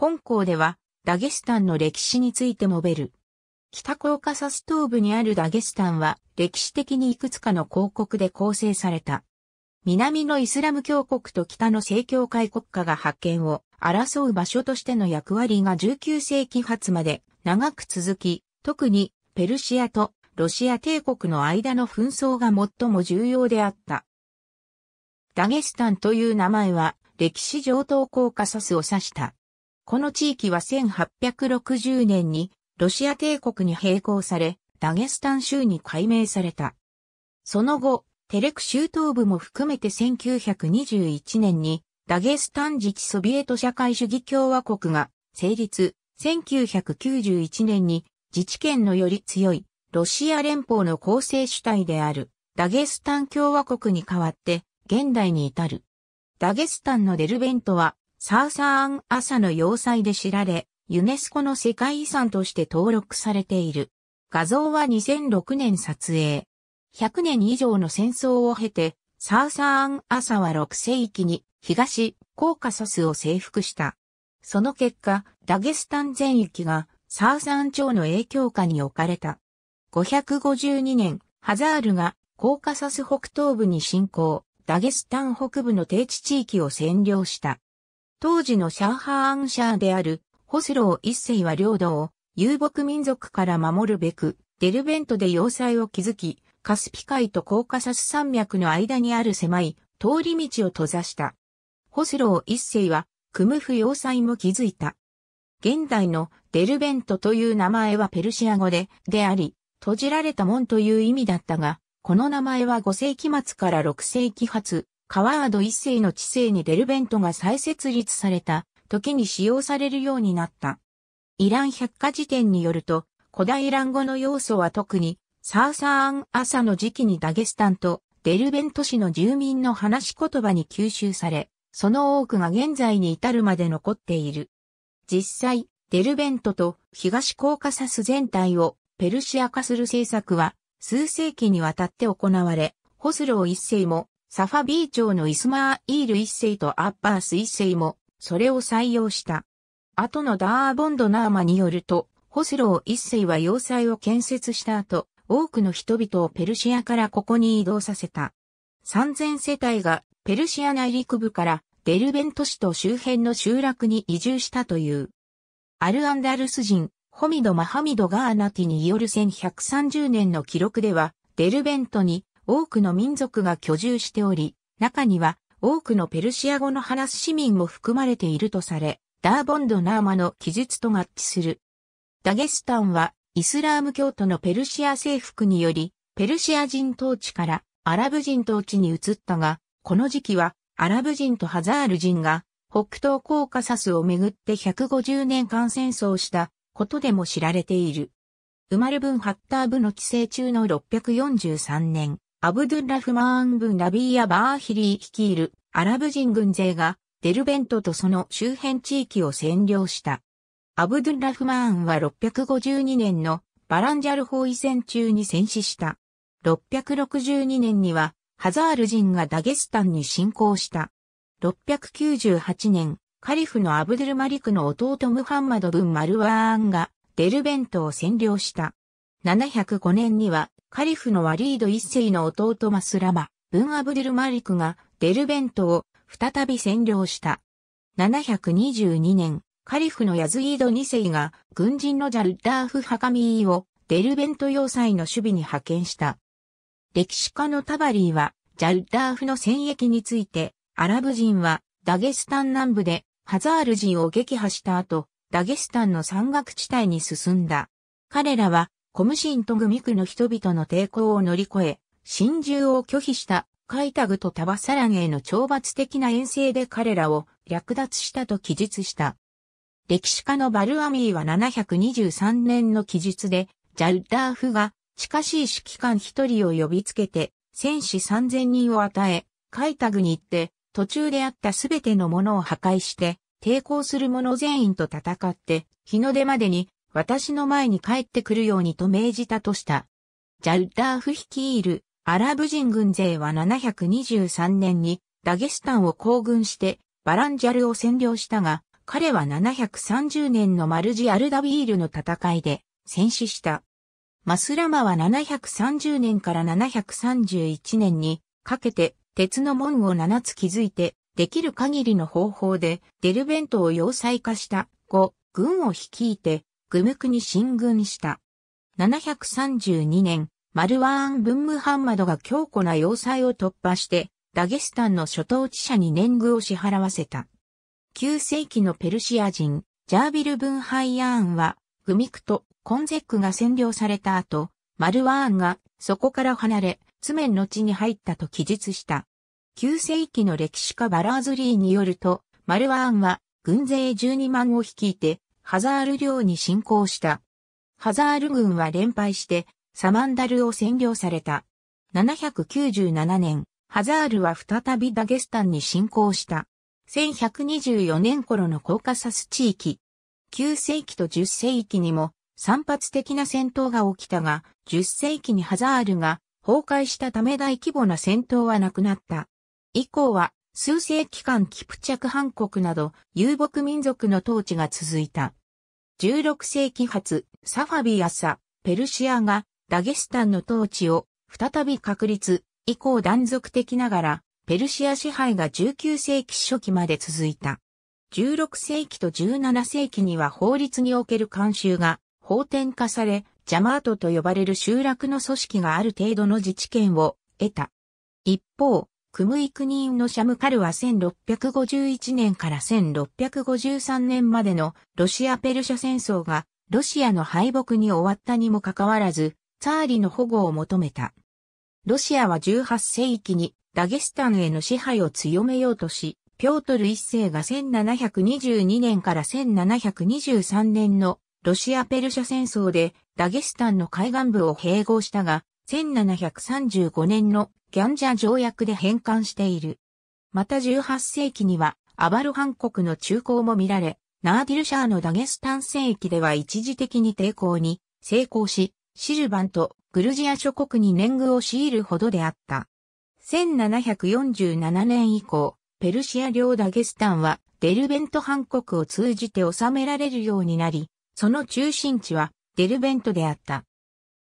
本校では、ダゲスタンの歴史について述べる。北コーカサス東部にあるダゲスタンは、歴史的にいくつかの広告で構成された。南のイスラム教国と北の正教会国家が発見を争う場所としての役割が19世紀初まで長く続き、特にペルシアとロシア帝国の間の紛争が最も重要であった。ダゲスタンという名前は歴史上等コーカサスを指した。この地域は1860年にロシア帝国に併合され、ダゲスタン州に改名された。その後、テレク州東部も含めて1921年にダゲスタン自治ソビエト社会主義共和国が成立、1991年に自治権のより強いロシア連邦の構成主体であるダゲスタン共和国に代わって現代に至る。ダゲスタンのデルベントはサーサーン朝の要塞で知られ、ユネスコの世界遺産として登録されている。画像は2006年撮影。100年以上の戦争を経て、サーサーン朝は6世紀に東コーカサスを征服した。その結果、ダゲスタン全域がサーサーン朝の影響下に置かれた。552年、ハザールがコーカサス北東部に侵攻、ダゲスタン北部の低地地域を占領した。当時のシャーハーンシャーであるホスロー一世は領土を遊牧民族から守るべく、デルベントで要塞を築き、カスピ海とコーカサス山脈の間にある狭い通り道を閉ざした。ホスロー一世はクムフ要塞も築いた。現代のデルベントという名前はペルシア語で、であり、閉じられた門という意味だったが、この名前は5世紀末から6世紀初、カワード一世の知性にデルベントが再設立された時に使用されるようになった。イラン百科事典によると、古代イラン語の要素は特にサーサーン朝の時期にダゲスタンとデルベント市の住民の話し言葉に吸収され、その多くが現在に至るまで残っている。実際、デルベントと東コーカサス全体をペルシア化する政策は数世紀にわたって行われ、ホスロー一世もサファビー朝のイスマーイール一世とアッバース一世も、それを採用した。後のダーボンドナーマによると、ホスロー一世は要塞を建設した後、多くの人々をペルシアからここに移動させた。3000世帯がペルシア内陸部からデルベント市と周辺の集落に移住したという。アルアンダルス人、ホミド・マハミド・ガーナティによる1130年の記録では、デルベントに多くの民族が居住しており、中には多くのペルシア語の話す市民も含まれているとされ、ダーボンド・ナーマの記述と合致する。ダゲスタンはイスラーム教徒のペルシア征服により、ペルシア人統治からアラブ人統治に移ったが、この時期はアラブ人とハザール人が北東コーカサスをめぐって150年間戦争したことでも知られている。ウマルブン・ハッター部の寄生中の643年、アブドゥラフマーン・ブン・ナビーヤ・バーヒリー率いるアラブ人軍勢がデルベントとその周辺地域を占領した。アブドゥラフマーンは652年のバランジャル包囲戦中に戦死した。662年にはハザール人がダゲスタンに侵攻した。698年、カリフのアブドゥルマリクの弟ムハンマド・ブン・マルワーンがデルベントを占領した。705年にはカリフのワリード一世の弟マスラマ、ブン・アブデル・マリクがデルベントを再び占領した。722年、カリフのヤズイード二世が軍人のジャルダーフ・ハカミーをデルベント要塞の守備に派遣した。歴史家のタバリーは、ジャルダーフの戦役について、アラブ人はダゲスタン南部でハザール人を撃破した後、ダゲスタンの山岳地帯に進んだ。彼らはコムシントグミクの人々の抵抗を乗り越え、侵入を拒否したカイタグとタバサランへの懲罰的な遠征で彼らを略奪したと記述した。歴史家のバルアミーは723年の記述で、ジャルダーフが近しい指揮官一人を呼びつけて、戦士3000人を与え、カイタグに行って、途中であったすべてのものを破壊して、抵抗する者全員と戦って、日の出までに私の前に帰ってくるようにと命じたとした。ジャウダーフ率いるアラブ人軍勢は723年にダゲスタンを行軍してバランジャルを占領したが、彼は730年のマルジ・アルダビールの戦いで戦死した。マスラマは730年から731年にかけて鉄の門を7つ築いて、できる限りの方法でデルベントを要塞化した。5、軍を率いてグムクに進軍した。732年、マルワーン・ブンムハンマドが強固な要塞を突破して、ダゲスタンの諸統治者に年貢を支払わせた。9世紀のペルシア人、ジャービル・ブンハイヤーンは、グミクとコンゼックが占領された後、マルワーンがそこから離れ、ツメンの地に入ったと記述した。9世紀の歴史家バラーズリーによると、マルワーンは軍勢12万を率いてハザール領に侵攻した。ハザール軍は連敗してサマンダルを占領された。797年、ハザールは再びダゲスタンに侵攻した。1124年頃のコーカサス地域。9世紀と10世紀にも散発的な戦闘が起きたが、10世紀にハザールが崩壊したため大規模な戦闘はなくなった。以降は数世紀間キプチャクハン国など遊牧民族の統治が続いた。16世紀初、サファビアサ、ペルシアがダゲスタンの統治を再び確立、以降断続的ながら、ペルシア支配が19世紀初期まで続いた。16世紀と17世紀には法律における慣習が法典化され、ジャマートと呼ばれる集落の組織がある程度の自治権を得た。一方、クムイクニーンのシャムカルは1651年から1653年までのロシア・ペルシャ戦争がロシアの敗北に終わったにもかかわらず、ツァーリの保護を求めた。ロシアは18世紀にダゲスタンへの支配を強めようとし、ピョートル一世が1722年から1723年のロシア・ペルシャ戦争でダゲスタンの海岸部を併合したが、1735年のギャンジャ条約で返還している。また18世紀にはアバルハン国の中高も見られ、ナーディルシャーのダゲスタン戦域では一時的に抵抗に成功し、シルバンとグルジア諸国に年貢を強いるほどであった。1747年以降、ペルシア領ダゲスタンはデルベント藩国を通じて治められるようになり、その中心地はデルベントであった。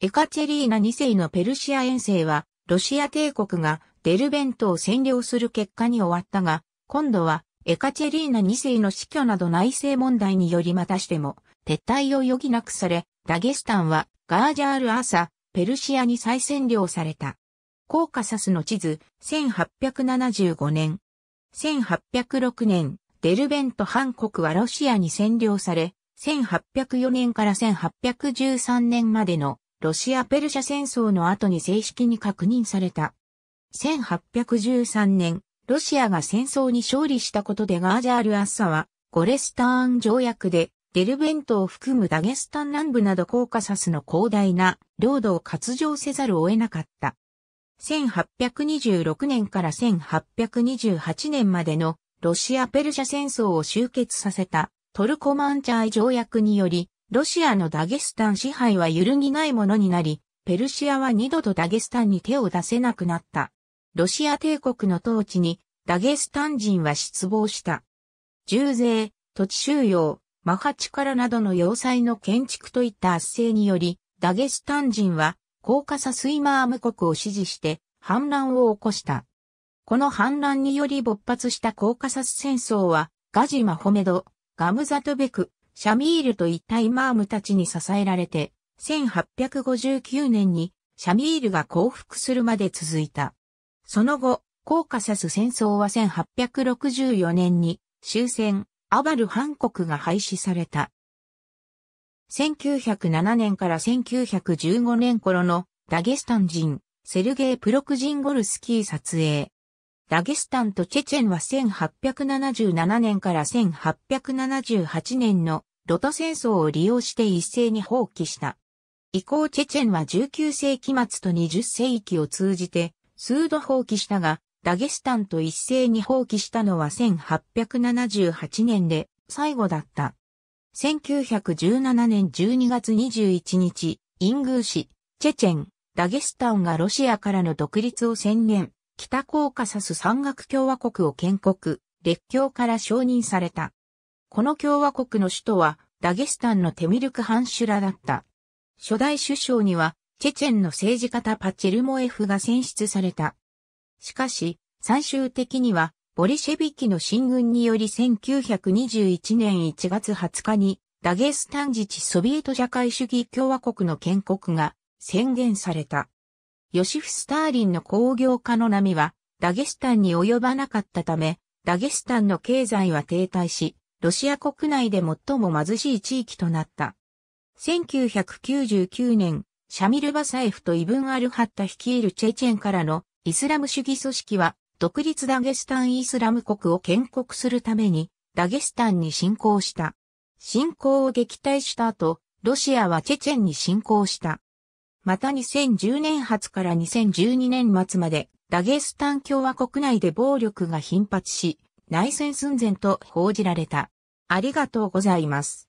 エカチェリーナ2世のペルシア遠征はロシア帝国がデルベントを占領する結果に終わったが、今度はエカチェリーナ2世の死去など内政問題によりまたしても撤退を余儀なくされ、ダゲスタンはガージャール・アーサ、ペルシアに再占領された。コーカサスの地図、1875年。1806年、デルベント半国はロシアに占領され、1804年から1813年までのロシア・ペルシャ戦争の後に正式に確認された。1813年、ロシアが戦争に勝利したことでガージャール・アッサは、ゴレスターン条約で、デルベントを含むダゲスタン南部などコーカサスの広大な領土を割譲せざるを得なかった。1826年から1828年までのロシア・ペルシャ戦争を終結させたトルコマンチャイ条約によりロシアのダゲスタン支配は揺るぎないものになり、ペルシアは二度とダゲスタンに手を出せなくなった。ロシア帝国の統治にダゲスタン人は失望した。重税、土地収容、マハチカラなどの要塞の建築といった圧政により、ダゲスタン人はコーカサスイマーム国を支持して反乱を起こした。この反乱により勃発したコーカサス戦争はガジマホメド、ガムザトベク、シャミールといったイマームたちに支えられて、1859年にシャミールが降伏するまで続いた。その後、コーカサス戦争は1864年に終戦、アバルハン国が廃止された。1907年から1915年頃のダゲスタン人、セルゲイ・プロクジンゴルスキー撮影。ダゲスタンとチェチェンは1877年から1878年のロト戦争を利用して一斉に放棄した。以降チェチェンは19世紀末と20世紀を通じて数度放棄したが、ダゲスタンと一斉に放棄したのは1878年で最後だった。1917年12月21日、イングー市、チェチェン、ダゲスタンがロシアからの独立を宣言、北コーカサス山岳共和国を建国、列強から承認された。この共和国の首都はダゲスタンのテミルクハンシュラだった。初代首相には、チェチェンの政治家タパチェルモエフが選出された。しかし、最終的には、ボリシェビキの進軍により1921年1月20日に、ダゲスタン自治ソビエト社会主義共和国の建国が宣言された。ヨシフ・スターリンの工業化の波は、ダゲスタンに及ばなかったため、ダゲスタンの経済は停滞し、ロシア国内で最も貧しい地域となった。1999年、シャミル・バサエフとイブン・アルハッタ率いるチェチェンからのイスラム主義組織は独立ダゲスタンイスラム国を建国するためにダゲスタンに侵攻した。侵攻を撃退した後、ロシアはチェチェンに侵攻した。また2010年初から2012年末までダゲスタン共和国内で暴力が頻発し、内戦寸前と報じられた。ありがとうございます。